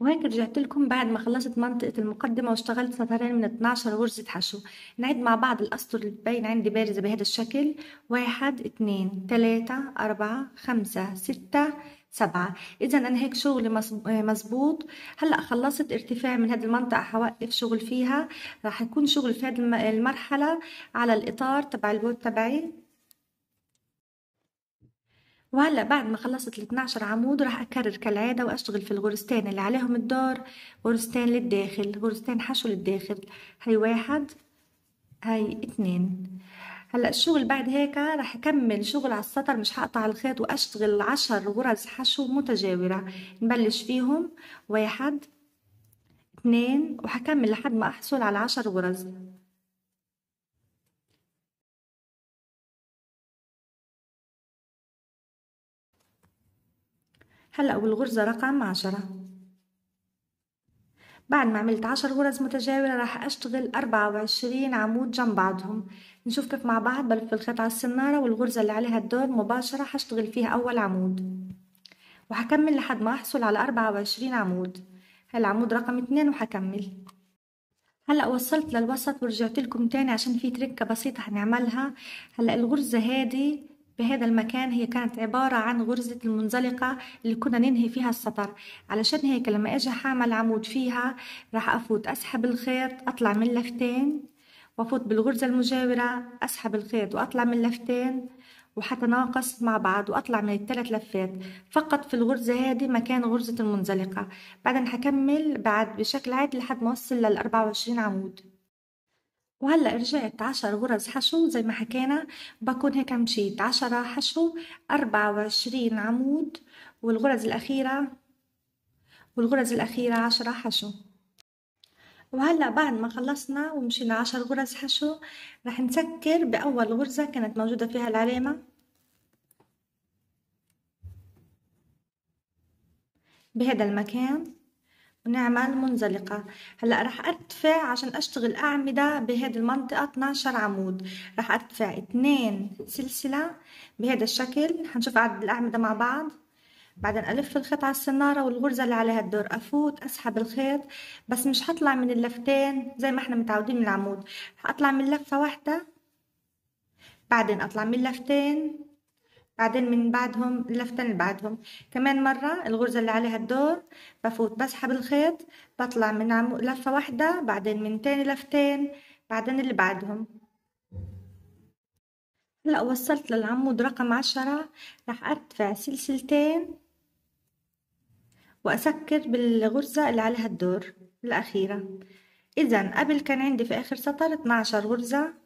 وهيك رجعت لكم بعد ما خلصت منطقة المقدمة واشتغلت سطرين من 12 غرزة حشو نعيد مع بعض الأسطر اللي تبين عندي بارزة بهذا الشكل واحد اثنين ثلاثة أربعة خمسة ستة سبعة إذا أنا هيك شغلي مزبوط هلأ خلصت ارتفاع من هذه المنطقة حوقف شغل فيها راح يكون شغل في هذه المرحلة على الإطار تبع البوت تبعي وهلا بعد ما خلصت ال 12 عمود راح اكرر كالعاده واشتغل في الغرزتين اللي عليهم الدور غرزتين للداخل غرزتين حشو للداخل هي واحد هي اتنين هلا الشغل بعد هيك رح اكمل شغل على السطر مش هقطع الخيط واشتغل عشر غرز حشو متجاورة نبلش فيهم واحد اثنين وحكمل لحد ما احصل على عشر غرز هلا والغرزة رقم عشرة بعد ما عملت عشر غرز متجاورة راح أشتغل أربعة وعشرين عمود جنب بعضهم نشوف كيف مع بعض بلف الخيط على السنارة والغرزة اللي عليها الدور مباشرة هشتغل فيها أول عمود وهكمل لحد ما أحصل على أربعة وعشرين عمود هالعمود رقم اتنين وهكمل هلا وصلت للوسط ورجعت لكم تاني عشان في تركه بسيطه هنعملها هلا الغرزه هادي بهذا المكان هي كانت عبارة عن غرزة المنزلقة اللي كنا ننهي فيها السطر علشان هيك لما اجي حامل عمود فيها راح افوت اسحب الخيط اطلع من لفتين وافوت بالغرزة المجاورة اسحب الخيط واطلع من لفتين وحتناقص مع بعض واطلع من الثلاث لفات فقط في الغرزة هذه مكان غرزة المنزلقة بعدين هكمل بعد بشكل عادي لحد ما اوصل لل 24 عمود وهلا رجعت عشر غرز حشو زي ما حكينا بكون هيك مشيت عشرة حشو أربعة وعشرين عمود والغرز الأخيرة والغرز الأخيرة عشرة حشو وهلا بعد ما خلصنا ومشينا عشر غرز حشو رح نسكر بأول غرزة كانت موجودة فيها العلامة بهذا المكان ونعمل منزلقة هلأ رح ارتفع عشان اشتغل اعمدة بهذه المنطقة 12 عمود رح ارتفع اتنين سلسلة بهذا الشكل هنشوف عدد الاعمدة مع بعض بعدين ألف الخيط على السنارة والغرزة اللي عليها الدور أفوت أسحب الخيط بس مش هطلع من اللفتين زي ما احنا متعودين من العمود هطلع من لفة واحدة بعدين أطلع من لفتين بعدين من بعدهم اللفتين اللي بعدهم كمان مرة الغرزة اللي عليها الدور بفوت بسحب الخيط بطلع من عمو لفة واحدة بعدين من تاني لفتين بعدين اللي بعدهم هلا وصلت للعمود رقم عشرة راح ارتفع سلسلتين واسكر بالغرزة اللي عليها الدور الاخيرة اذا قبل كان عندي في اخر سطر 12 غرزة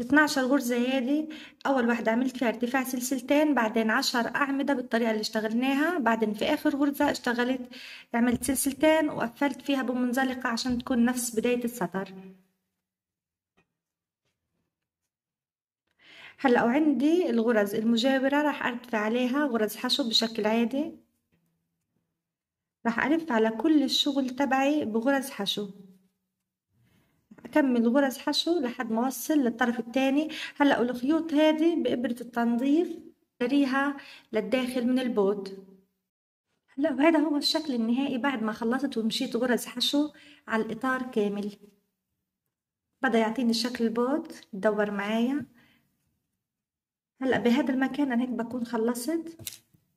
ال12 غرزه هذه اول واحده عملت فيها ارتفاع سلسلتين بعدين 10 اعمده بالطريقه اللي اشتغلناها بعدين في اخر غرزه اشتغلت عملت سلسلتين وقفلت فيها بمنزلقه عشان تكون نفس بدايه السطر هلا وعندي الغرز المجاوره راح ارتفع عليها غرز حشو بشكل عادي راح الف على كل الشغل تبعي بغرز حشو اكمل غرز حشو لحد ما اوصل للطرف الثاني هلا الخيوط هذه بابره التنظيف تريها للداخل من البوت هلا وهذا هو الشكل النهائي بعد ما خلصت ومشيت غرز حشو على الاطار كامل بدا يعطيني شكل البوت دور معايا هلا بهذا المكان انا هيك بكون خلصت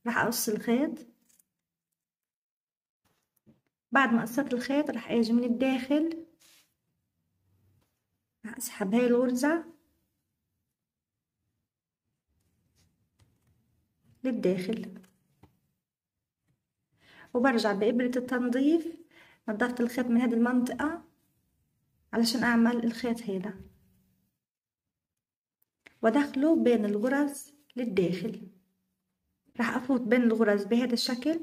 راح اقص الخيط بعد ما قصيت الخيط راح اجي من الداخل هسحب هاي الغرزة للداخل وبرجع بإبرة التنظيف نظفت الخيط من هذه المنطقة علشان أعمل الخيط هذا ودخله بين الغرز للداخل راح أفوت بين الغرز بهذا الشكل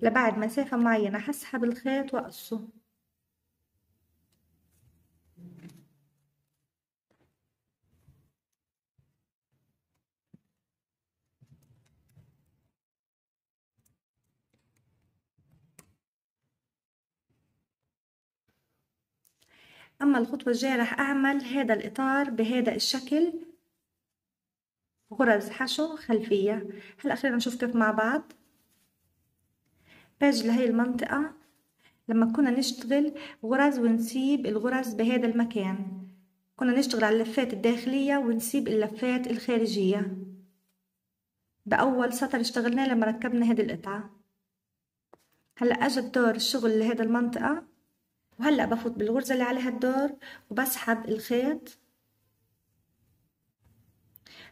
لبعد مسافة معينة هسحب الخيط وأقصه أما الخطوة الجاية راح أعمل هذا الإطار بهذا الشكل غرز حشو خلفية هلأ خلينا نشوف كيف مع بعض باجي لهي المنطقة لما كنا نشتغل غرز ونسيب الغرز بهذا المكان كنا نشتغل على اللفات الداخلية ونسيب اللفات الخارجية بأول سطر اشتغلناه لما ركبنا هذه القطعة هلأ اجى الدور الشغل لهذا المنطقة وهلأ بفوت بالغرزة اللي عليها الدور وبسحب الخيط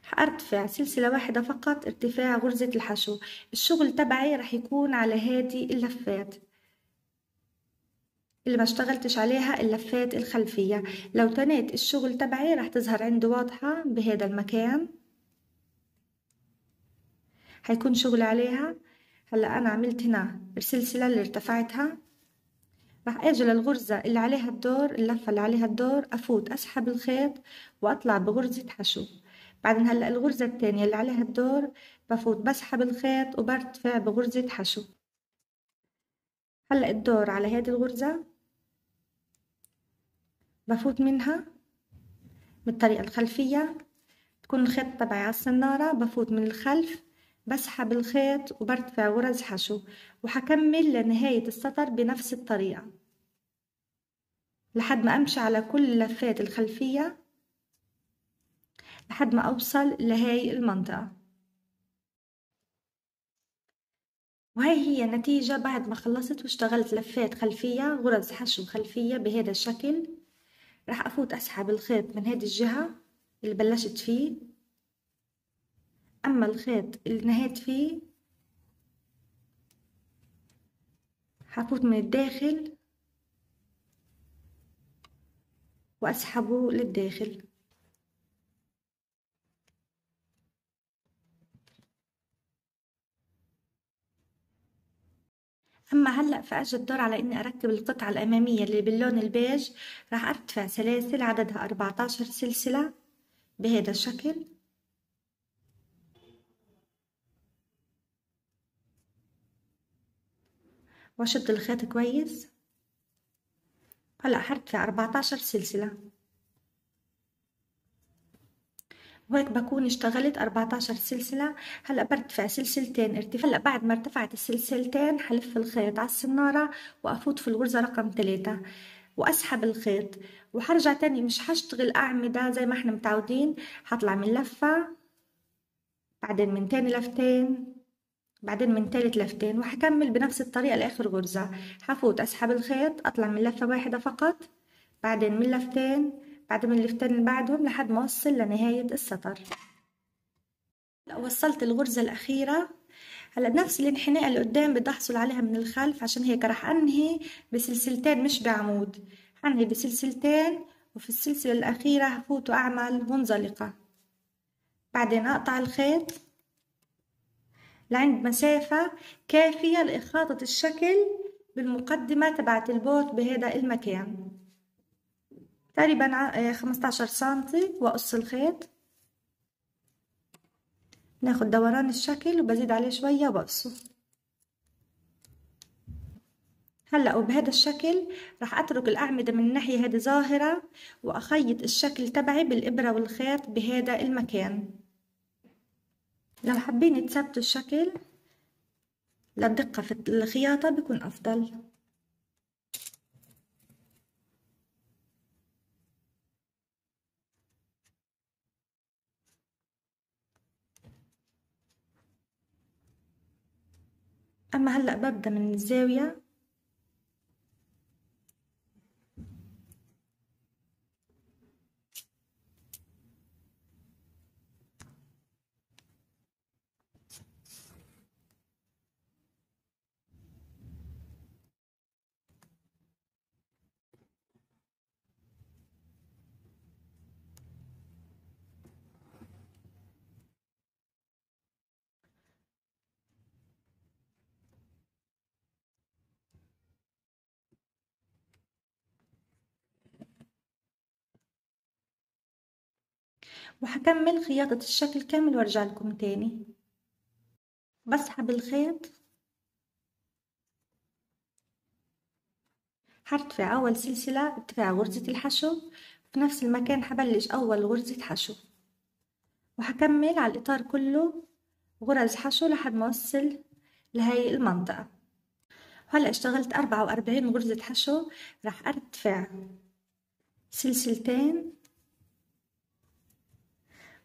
حارتفع سلسلة واحدة فقط ارتفاع غرزة الحشو الشغل تبعي رح يكون على هذه اللفات اللي ما اشتغلتش عليها اللفات الخلفية لو تنيت الشغل تبعي رح تظهر عندي واضحة بهذا المكان هيكون شغل عليها هلا انا عملت هنا السلسلة اللي ارتفعتها راح اجي للغرزة اللي عليها الدور اللفة اللي عليها الدور افوت اسحب الخيط واطلع بغرزة حشو بعدين هلا الغرزة التانية اللي عليها الدور بفوت بسحب الخيط وبرتفع بغرزة حشو هلا الدور على هذه الغرزة بفوت منها بالطريقة الخلفية تكون الخيط تبعي على السنارة بفوت من الخلف بسحب الخيط وبرتفع غرز حشو وهكمل لنهاية السطر بنفس الطريقة لحد ما أمشي على كل اللفات الخلفية لحد ما أوصل لهاي المنطقة وهي هي النتيجة بعد ما خلصت واشتغلت لفات خلفية غرز حشو خلفية بهذا الشكل راح أفوت أسحب الخيط من هذه الجهة اللي بلشت فيه أما الخيط اللي نهيت فيه حفوت من الداخل وأسحبه للداخل أما هلأ فأجي الدور على إني أركب القطعة الأمامية اللي باللون البيج راح أرتفع سلاسل عددها 14 سلسلة بهذا الشكل واشد الخيط كويس هلا حرد في 14 سلسله وهيك بكون اشتغلت 14 سلسلة هلا برتفع سلسلتين ارتفاع هلا بعد ما ارتفعت السلسلتين حلف الخيط على السنارة وافوت في الغرزة رقم 3 واسحب الخيط وحرجع تاني مش هشتغل اعمدة زي ما احنا متعودين هطلع من لفة بعدين من تاني لفتين بعدين من تالت لفتين وحكمل بنفس الطريقة لآخر غرزة حفوت أسحب الخيط أطلع من لفة واحدة فقط بعدين من لفتين بعد من اللفتين اللي بعدهم لحد ما أوصل لنهاية السطر وصلت الغرزة الأخيرة هلا نفس الانحناء اللي قدام بدي أحصل عليها من الخلف عشان هيك راح أنهي بسلسلتين مش بعمود هنهي بسلسلتين وفي السلسلة الأخيرة هفوت وأعمل منزلقة بعدين أقطع الخيط لعند مسافة كافية لإخاطة الشكل بالمقدمة تبعت البوت بهذا المكان تقريبا 15 آه، سنتي وأقص الخيط ناخد دوران الشكل وبزيد عليه شوية وبقصه هلا وبهذا الشكل راح اترك الاعمده من الناحيه هذه ظاهره واخيط الشكل تبعي بالابره والخيط بهذا المكان لو حابين تثبتوا الشكل للدقة في الخياطة بيكون أفضل أما هلأ ببدأ من الزاوية وهكمل خياطة الشكل كامل وارجع لكم تاني بسحب الخيط هرتفع اول سلسلة ارتفاع غرزة الحشو في نفس المكان هبلش اول غرزة حشو وهكمل على الاطار كله غرز حشو لحد ما اوصل لهي المنطقة هلا اشتغلت أربعة وأربعين غرزة حشو راح ارتفع سلسلتين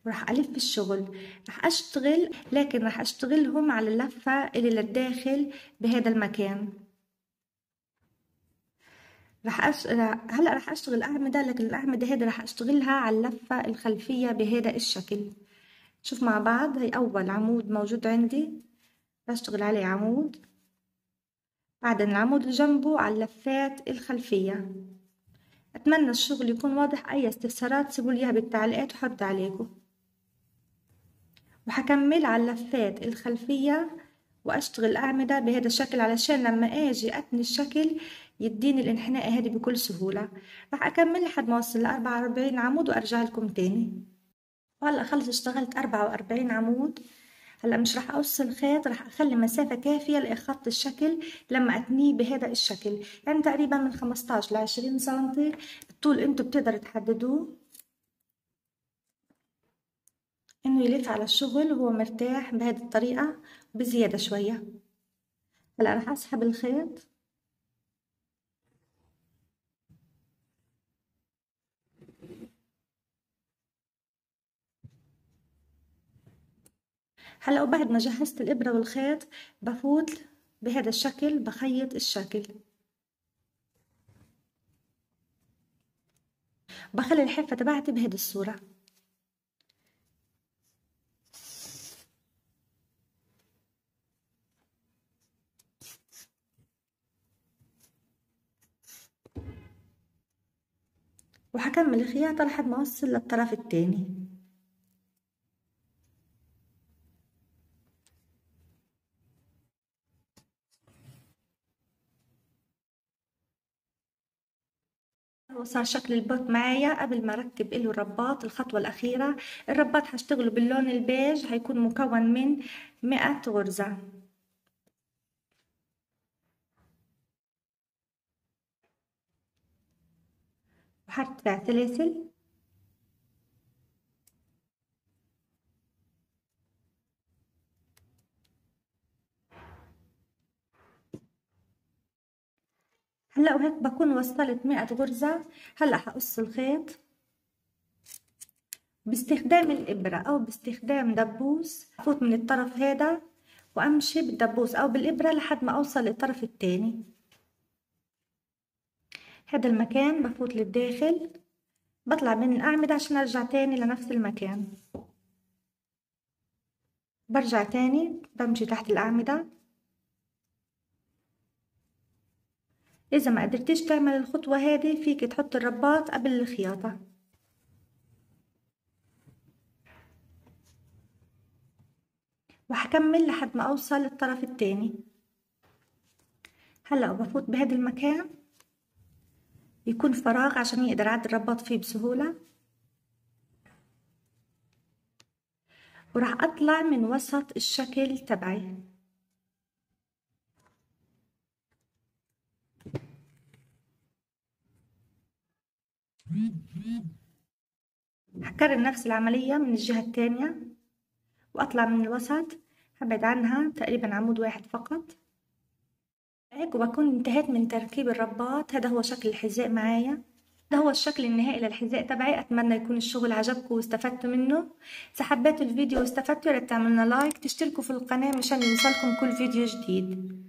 وراح ألف الشغل راح أشتغل لكن راح أشتغلهم على اللفة اللي للداخل بهذا المكان راح أش... هلا رح اشتغل الاعمده لكن الاعمده هذه رح اشتغلها على اللفه الخلفيه بهذا الشكل شوف مع بعض هي اول عمود موجود عندي بشتغل عليه عمود بعدين العمود اللي جنبه على اللفات الخلفيه اتمنى الشغل يكون واضح اي استفسارات سيبوا لي بالتعليقات وحط عليكم وحكمل على اللفات الخلفية وأشتغل أعمدة بهذا الشكل علشان لما أجي أتني الشكل يديني الانحناء هذه بكل سهولة راح أكمل لحد ما أوصل لأربعة وأربعين عمود وأرجع لكم تاني وهلا خلص اشتغلت أربعة وأربعين عمود هلا مش راح اوصل خيط راح اخلي مسافه كافيه لاخط الشكل لما اتنيه بهذا الشكل يعني تقريبا من خمستاش لعشرين سنتي الطول انتوا بتقدروا تحددوه انه يلف على الشغل وهو مرتاح بهذه الطريقة بزيادة شوية هلا راح اسحب الخيط هلا وبعد ما جهزت الإبرة والخيط بفوت بهذا الشكل بخيط الشكل بخلي الحفة تبعتي بهذه الصورة وهكمل الخياطة لحد ما أوصل للطرف التاني وصار شكل البوت معايا قبل ما اركب له الرباط الخطوة الأخيرة الرباط هشتغله باللون البيج هيكون مكون من مئة غرزة بحرف سلاسل هلا وهيك بكون وصلت مئة غرزة هلا هقص الخيط باستخدام الإبرة أو باستخدام دبوس فوت من الطرف هذا وأمشي بالدبوس أو بالإبرة لحد ما أوصل للطرف التاني هذا المكان بفوت للداخل بطلع من الأعمدة عشان أرجع تاني لنفس المكان برجع تاني بمشي تحت الأعمدة إذا ما قدرتش تعمل الخطوة هذه فيك تحط الرباط قبل الخياطة وهكمل لحد ما أوصل للطرف التاني هلأ بفوت بهذا المكان يكون فراغ عشان يقدر عاد الرباط فيه بسهولة وراح أطلع من وسط الشكل تبعي هكرر نفس العملية من الجهة التانية وأطلع من الوسط هبعد عنها تقريبا عمود واحد فقط هيك وبكون انتهيت من تركيب الرباط هذا هو شكل الحذاء معايا ده هو الشكل النهائي للحذاء تبعي اتمنى يكون الشغل عجبكم واستفدتوا منه اذا حبيتوا الفيديو واستفدتوا يا ريت تعملنا لايك تشتركوا في القناه مشان يوصلكم كل فيديو جديد